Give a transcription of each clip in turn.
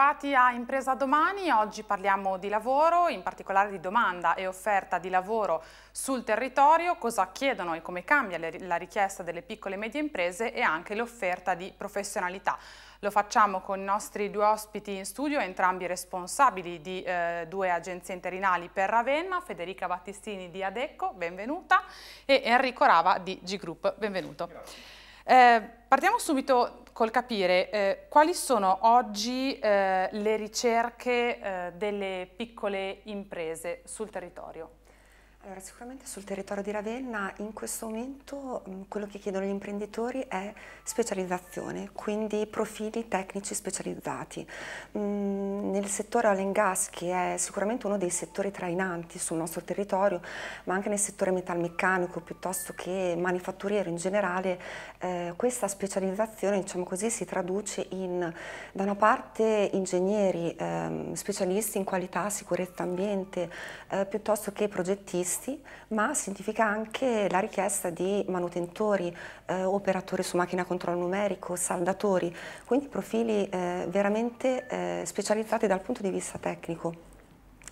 ritrovati a Impresa Domani. Oggi parliamo di lavoro, in particolare di domanda e offerta di lavoro sul territorio, cosa chiedono e come cambia la richiesta delle piccole e medie imprese e anche l'offerta di professionalità. Lo facciamo con i nostri due ospiti in studio, entrambi responsabili di eh, due agenzie interinali per Ravenna, Federica Battistini di Adecco, benvenuta, e Enrico Rava di G Group, benvenuto. Grazie. Eh, partiamo subito col capire eh, quali sono oggi eh, le ricerche eh, delle piccole imprese sul territorio. Allora, sicuramente sul territorio di Ravenna in questo momento mm, quello che chiedono gli imprenditori è specializzazione, quindi profili tecnici specializzati. Mm, nel settore oil and gas, che è sicuramente uno dei settori trainanti sul nostro territorio, ma anche nel settore metalmeccanico piuttosto che manifatturiero in generale, eh, questa specializzazione diciamo così, si traduce in, da una parte, ingegneri, ehm, specialisti in qualità, sicurezza ambiente, eh, piuttosto che progettisti manutenzionisti, ma significa anche la richiesta di manutentori, eh, operatori su macchina a controllo numerico, saldatori, quindi profili eh, veramente eh, specializzati dal punto di vista tecnico.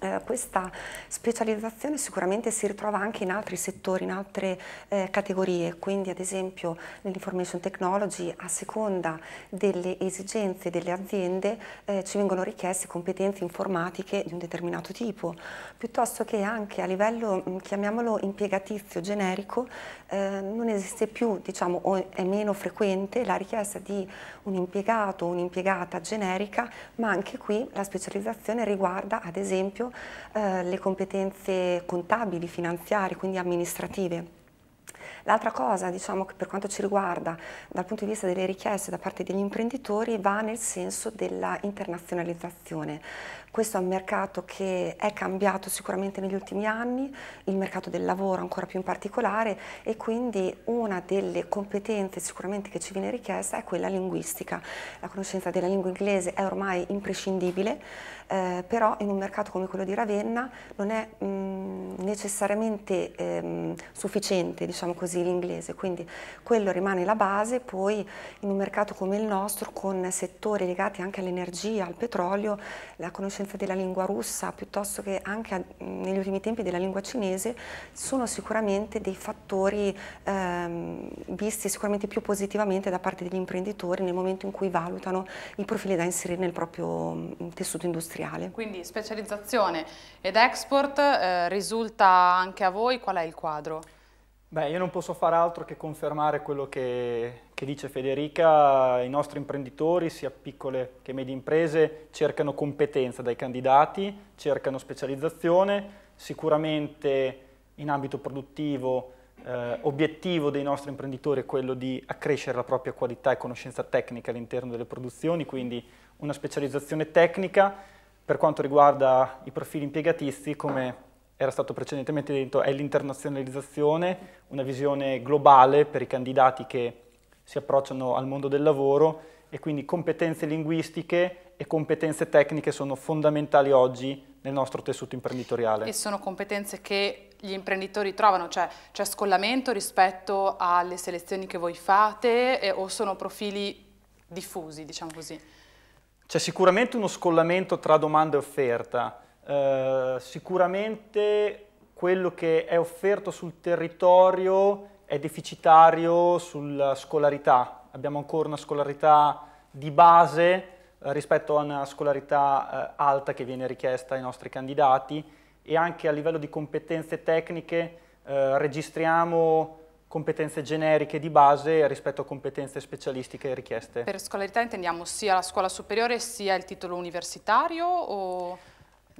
Eh, questa specializzazione sicuramente si ritrova anche in altri settori, in altre eh, categorie, quindi ad esempio nell'information technology a seconda delle esigenze delle aziende eh, ci vengono richieste competenze informatiche di un determinato tipo, piuttosto che anche a livello, mm, chiamiamolo impiegatizio generico, eh, non esiste più, diciamo, o è meno frequente la richiesta di un impiegato o un'impiegata generica, ma anche qui la specializzazione riguarda ad esempio eh, le competenze contabili, finanziarie, quindi amministrative. L'altra cosa, diciamo, che per quanto ci riguarda dal punto di vista delle richieste da parte degli imprenditori va nel senso della internazionalizzazione, questo è un mercato che è cambiato sicuramente negli ultimi anni, il mercato del lavoro ancora più in particolare e quindi una delle competenze sicuramente che ci viene richiesta è quella linguistica. La conoscenza della lingua inglese è ormai imprescindibile, eh, però in un mercato come quello di Ravenna non è mh, mm, necessariamente ehm, sufficiente diciamo così, l'inglese, quindi quello rimane la base, poi in un mercato come il nostro con settori legati anche all'energia, al petrolio, la conoscenza prevalenza della lingua russa piuttosto che anche negli ultimi tempi della lingua cinese sono sicuramente dei fattori ehm, visti sicuramente più positivamente da parte degli imprenditori nel momento in cui valutano i profili da inserire nel proprio tessuto industriale. Quindi specializzazione ed export eh, risulta anche a voi, qual è il quadro? Beh, io non posso fare altro che confermare quello che, che, dice Federica, i nostri imprenditori, sia piccole che medie imprese, cercano competenza dai candidati, cercano specializzazione, sicuramente in ambito produttivo eh, obiettivo dei nostri imprenditori è quello di accrescere la propria qualità e conoscenza tecnica all'interno delle produzioni, quindi una specializzazione tecnica. Per quanto riguarda i profili impiegatisti, come era stato precedentemente detto, è l'internazionalizzazione, una visione globale per i candidati che si approcciano al mondo del lavoro e quindi competenze linguistiche e competenze tecniche sono fondamentali oggi nel nostro tessuto imprenditoriale. E sono competenze che gli imprenditori trovano, cioè c'è scollamento rispetto alle selezioni che voi fate eh, o sono profili diffusi, diciamo così? C'è sicuramente uno scollamento tra domanda e offerta. Eh, sicuramente quello che è offerto sul territorio è deficitario sulla scolarità. Abbiamo ancora una scolarità di base eh, rispetto a una scolarità eh, alta che viene richiesta ai nostri candidati e anche a livello di competenze tecniche eh, registriamo competenze generiche di base rispetto a competenze specialistiche richieste. Per scolarità intendiamo sia la scuola superiore sia il titolo universitario? O...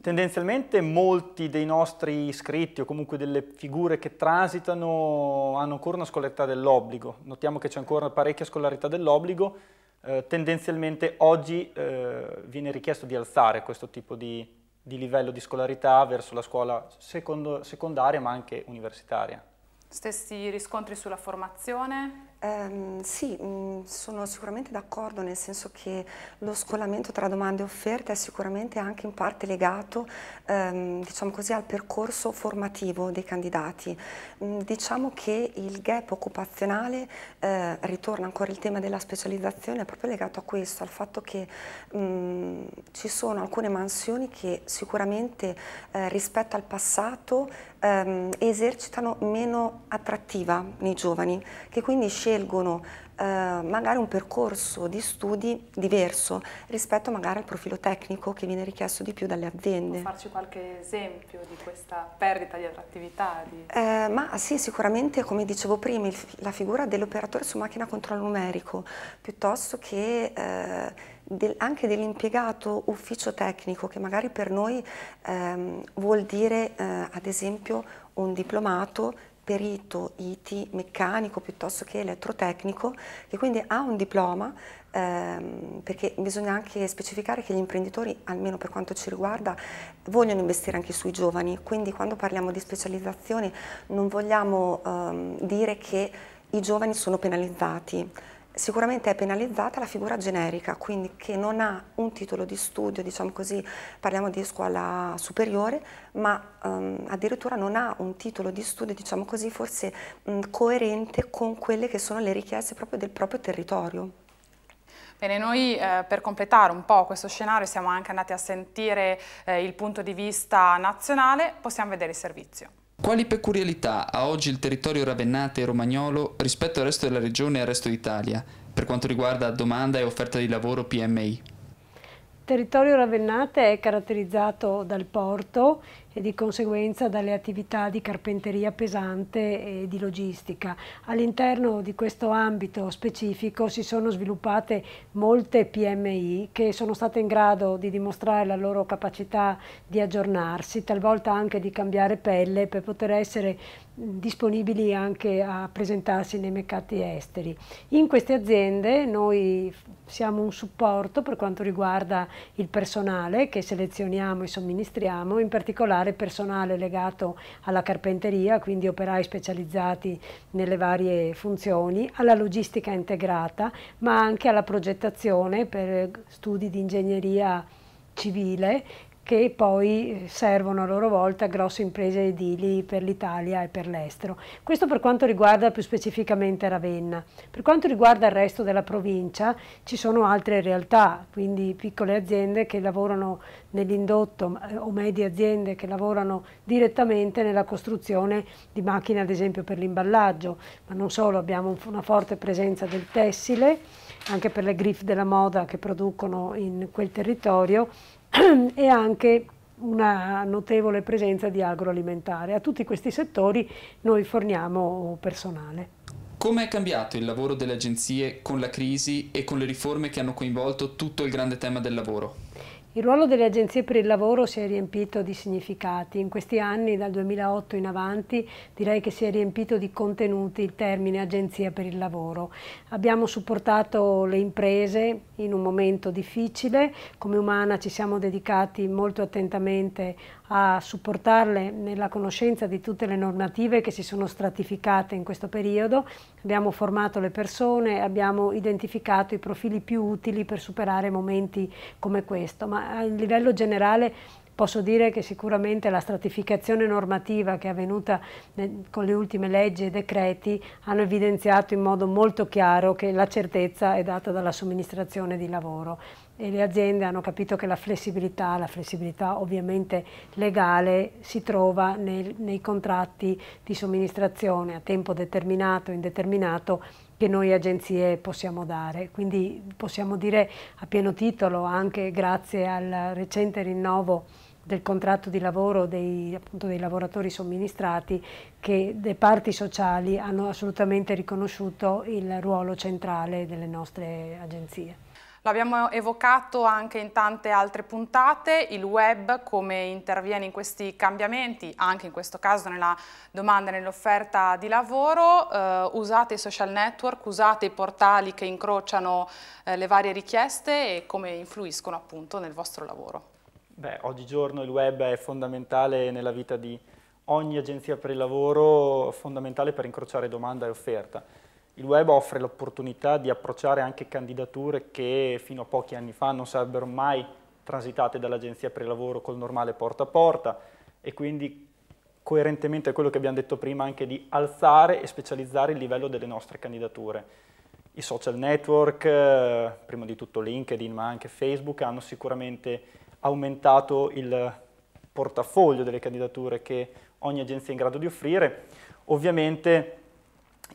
Tendenzialmente molti dei nostri iscritti o comunque delle figure che transitano hanno ancora una scolarità dell'obbligo, notiamo che c'è ancora parecchia scolarità dell'obbligo, eh, tendenzialmente oggi eh, viene richiesto di alzare questo tipo di, di livello di scolarità verso la scuola secondo, secondaria ma anche universitaria. Stessi riscontri sulla formazione? Um, sì, mm, sono sicuramente d'accordo nel senso che lo scollamento tra domande e offerte è sicuramente anche in parte legato um, diciamo così, al percorso formativo dei candidati. Mh, mm, diciamo che il gap occupazionale, eh, ritorna ancora il tema della specializzazione, è proprio legato a questo, al fatto che mh, mm, ci sono alcune mansioni che sicuramente eh, rispetto al passato ehm, esercitano meno attrattiva nei giovani, che quindi scelgono eh, magari un percorso di studi diverso rispetto magari al profilo tecnico che viene richiesto di più dalle aziende. Può farci qualche esempio di questa perdita di attrattività? Di... Eh, ma sì, sicuramente come dicevo prima il, la figura dell'operatore su macchina controllo numerico piuttosto che... Eh, del, anche dell'impiegato ufficio tecnico che magari per noi ehm, vuol dire eh, ad esempio un diplomato perito, IT, meccanico piuttosto che elettrotecnico, che quindi ha un diploma, ehm, perché bisogna anche specificare che gli imprenditori, almeno per quanto ci riguarda, vogliono investire anche sui giovani, quindi quando parliamo di specializzazione non vogliamo ehm, dire che i giovani sono penalizzati, sicuramente è penalizzata la figura generica, quindi che non ha un titolo di studio, diciamo così, parliamo di scuola superiore, ma um, addirittura non ha un titolo di studio, diciamo così, forse um, coerente con quelle che sono le richieste proprio del proprio territorio. Bene, noi eh, per completare un po' questo scenario siamo anche andati a sentire eh, il punto di vista nazionale, possiamo vedere il servizio. Quali peculiarità ha oggi il territorio ravennate e romagnolo rispetto al resto della regione e al resto d'Italia per quanto riguarda domanda e offerta di lavoro PMI? Il territorio ravennate è caratterizzato dal porto e di conseguenza dalle attività di carpenteria pesante e di logistica. All'interno di questo ambito specifico si sono sviluppate molte PMI che sono state in grado di dimostrare la loro capacità di aggiornarsi, talvolta anche di cambiare pelle per poter essere disponibili anche a presentarsi nei mercati esteri. In queste aziende noi siamo un supporto per quanto riguarda il personale che selezioniamo e somministriamo, in particolare personale legato alla carpenteria, quindi operai specializzati nelle varie funzioni, alla logistica integrata, ma anche alla progettazione per studi di ingegneria civile che poi eh, servono a loro volta grosse imprese edili per l'Italia e per l'estero. Questo per quanto riguarda più specificamente Ravenna. Per quanto riguarda il resto della provincia ci sono altre realtà, quindi piccole aziende che lavorano nell'indotto eh, o medie aziende che lavorano direttamente nella costruzione di macchine ad esempio per l'imballaggio, ma non solo, abbiamo una forte presenza del tessile anche per le griff della moda che producono in quel territorio e anche una notevole presenza di agroalimentare. A tutti questi settori noi forniamo personale. Come è cambiato il lavoro delle agenzie con la crisi e con le riforme che hanno coinvolto tutto il grande tema del lavoro? Il ruolo delle agenzie per il lavoro si è riempito di significati. In questi anni, dal 2008 in avanti, direi che si è riempito di contenuti il termine agenzia per il lavoro. Abbiamo supportato le imprese in un momento difficile, come umana ci siamo dedicati molto attentamente a supportarle nella conoscenza di tutte le normative che si sono stratificate in questo periodo. Abbiamo formato le persone, abbiamo identificato i profili più utili per superare momenti come questo, ma a livello generale Posso dire che sicuramente la stratificazione normativa che è avvenuta con le ultime leggi e decreti hanno evidenziato in modo molto chiaro che la certezza è data dalla somministrazione di lavoro e le aziende hanno capito che la flessibilità, la flessibilità ovviamente legale, si trova nel, nei contratti di somministrazione a tempo determinato, indeterminato, che noi agenzie possiamo dare. Quindi possiamo dire a pieno titolo, anche grazie al recente rinnovo del contratto di lavoro dei, appunto, dei lavoratori somministrati che le parti sociali hanno assolutamente riconosciuto il ruolo centrale delle nostre agenzie. L'abbiamo evocato anche in tante altre puntate, il web come interviene in questi cambiamenti, anche in questo caso nella domanda e nell'offerta di lavoro, eh, usate i social network, usate i portali che incrociano eh, le varie richieste e come influiscono appunto nel vostro lavoro. Beh, oggigiorno il web è fondamentale nella vita di ogni agenzia per il lavoro, fondamentale per incrociare domanda e offerta. Il web offre l'opportunità di approcciare anche candidature che fino a pochi anni fa non sarebbero mai transitate dall'agenzia per il lavoro col normale porta a porta e quindi coerentemente a quello che abbiamo detto prima anche di alzare e specializzare il livello delle nostre candidature. I social network, eh, prima di tutto LinkedIn ma anche Facebook, hanno sicuramente aumentato il portafoglio delle candidature che ogni agenzia è in grado di offrire. Ovviamente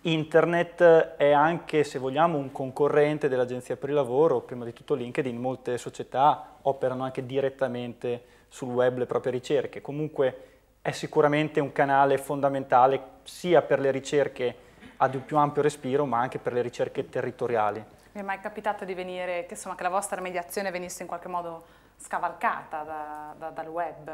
Internet è anche, se vogliamo, un concorrente dell'Agenzia per il Lavoro, prima di tutto LinkedIn, molte società operano anche direttamente sul web le proprie ricerche, comunque è sicuramente un canale fondamentale sia per le ricerche ad un più ampio respiro, ma anche per le ricerche territoriali. Mi è mai capitato di venire, che, insomma, che la vostra mediazione venisse in qualche modo scavalcata da, da, dal web?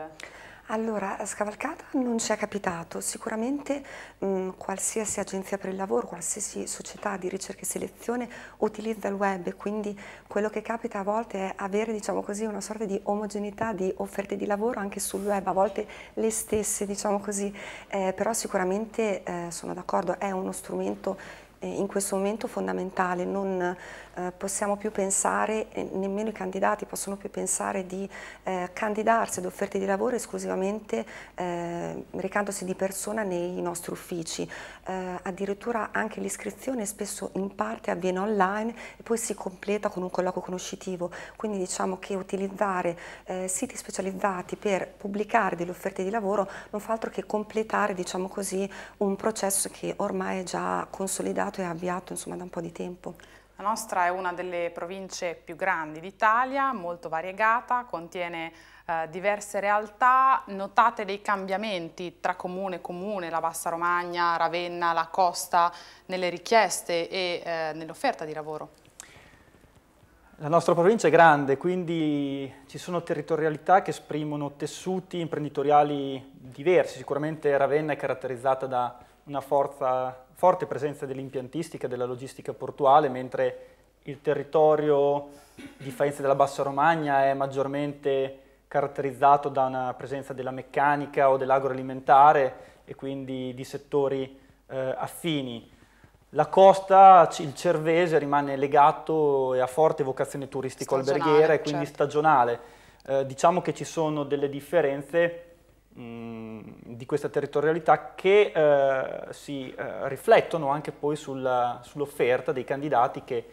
Allora, scavalcata non ci è capitato, sicuramente mh, mm, qualsiasi agenzia per il lavoro, qualsiasi società di ricerca e selezione utilizza il web e quindi quello che capita a volte è avere diciamo così, una sorta di omogeneità di offerte di lavoro anche sul web, a volte le stesse, diciamo così, eh, però sicuramente eh, sono d'accordo, è uno strumento eh, in questo momento fondamentale, non, eh, possiamo più pensare, nemmeno i candidati possono più pensare di eh, candidarsi ad offerte di lavoro esclusivamente eh, recandosi di persona nei nostri uffici. Eh, addirittura anche l'iscrizione spesso in parte avviene online e poi si completa con un colloquio conoscitivo, quindi diciamo che utilizzare eh, siti specializzati per pubblicare delle offerte di lavoro non fa altro che completare diciamo così, un processo che ormai è già consolidato e avviato insomma, da un po' di tempo. La nostra è una delle province più grandi d'Italia, molto variegata, contiene eh, diverse realtà, notate dei cambiamenti tra comune e comune, la Bassa Romagna, Ravenna, la costa, nelle richieste e eh, nell'offerta di lavoro. La nostra provincia è grande, quindi ci sono territorialità che esprimono tessuti imprenditoriali diversi. Sicuramente Ravenna è caratterizzata da una forza, forte presenza dell'impiantistica e della logistica portuale, mentre il territorio di Faenza della Bassa Romagna è maggiormente caratterizzato da una presenza della meccanica o dell'agroalimentare e quindi di settori eh, affini. La costa, il cervese, rimane legato e ha forte vocazione turistico-alberghiera e quindi certo. stagionale. Eh, diciamo che ci sono delle differenze di questa territorialità che eh, si eh, riflettono anche poi sulla, sull'offerta dei candidati che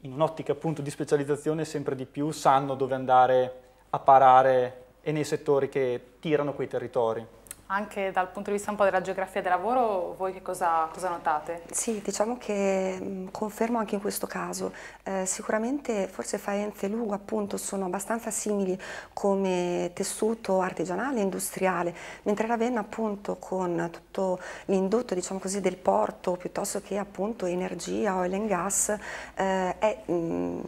in un'ottica appunto di specializzazione sempre di più sanno dove andare a parare e nei settori che tirano quei territori. Anche dal punto di vista un po' della geografia del lavoro, voi che cosa, cosa notate? Sì, diciamo che mh, mm, confermo anche in questo caso. Eh, sicuramente forse Faenza e Lugo appunto sono abbastanza simili come tessuto artigianale e industriale, mentre Ravenna appunto con tutto l'indotto diciamo così del porto piuttosto che appunto energia, oil and gas, eh, è, mh, mm,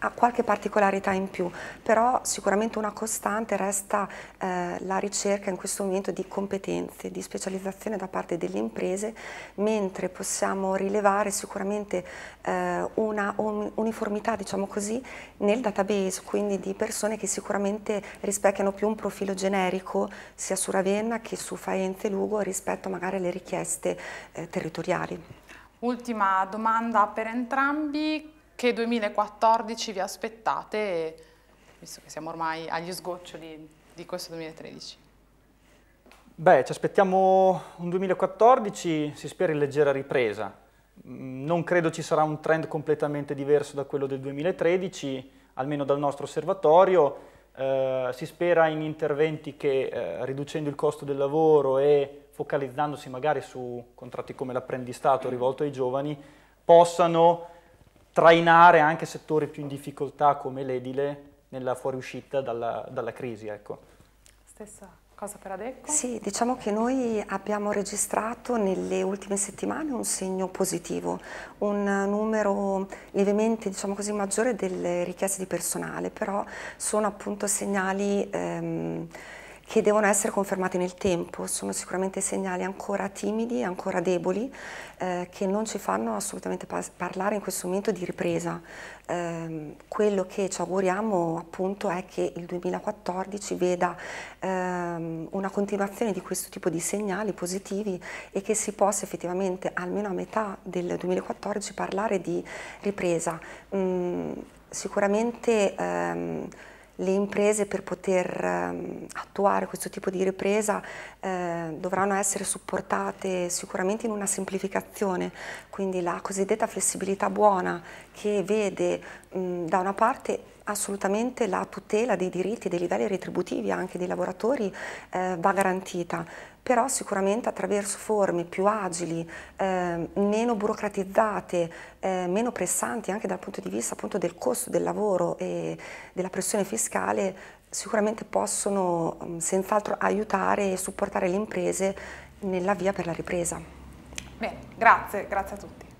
ha qualche particolarità in più, però sicuramente una costante resta eh, la ricerca in questo momento di competenze di specializzazione da parte delle imprese, mentre possiamo rilevare sicuramente eh, una uniformità, diciamo così, nel database, quindi di persone che sicuramente rispecchiano più un profilo generico sia su Ravenna che su Faenze Lugo rispetto magari alle richieste eh, territoriali. Ultima domanda per entrambi, che 2014 vi aspettate, visto che siamo ormai agli sgoccioli di questo 2013? Beh, ci aspettiamo un 2014, si spera in leggera ripresa. Mm, non credo ci sarà un trend completamente diverso da quello del 2013, almeno dal nostro osservatorio. Eh, si spera in interventi che, eh, riducendo il costo del lavoro e focalizzandosi magari su contratti come l'apprendistato rivolto ai giovani, possano trainare anche settori più in difficoltà come l'edile nella fuoriuscita dalla, dalla crisi. Ecco. Stessa Cosa per Adecco? Sì, diciamo che noi abbiamo registrato nelle ultime settimane un segno positivo, un numero lievemente diciamo così, maggiore delle richieste di personale, però sono appunto segnali... Ehm, che devono essere confermati nel tempo, sono sicuramente segnali ancora timidi, ancora deboli, eh, che non ci fanno assolutamente parlare in questo momento di ripresa. Eh, quello che ci auguriamo appunto è che il 2014 veda ehm, una continuazione di questo tipo di segnali positivi e che si possa effettivamente almeno a metà del 2014 parlare di ripresa. Mm, sicuramente ehm, le imprese per poter um, attuare questo tipo di ripresa eh, dovranno essere supportate sicuramente in una semplificazione, quindi la cosiddetta flessibilità buona che vede mh, da una parte assolutamente la tutela dei diritti e dei livelli retributivi anche dei lavoratori eh, va garantita, però sicuramente attraverso forme più agili, eh, meno burocratizzate, eh, meno pressanti anche dal punto di vista appunto, del costo del lavoro e della pressione fiscale, sicuramente possono mm, senz'altro aiutare e supportare le imprese nella via per la ripresa. Bene, grazie, grazie a tutti.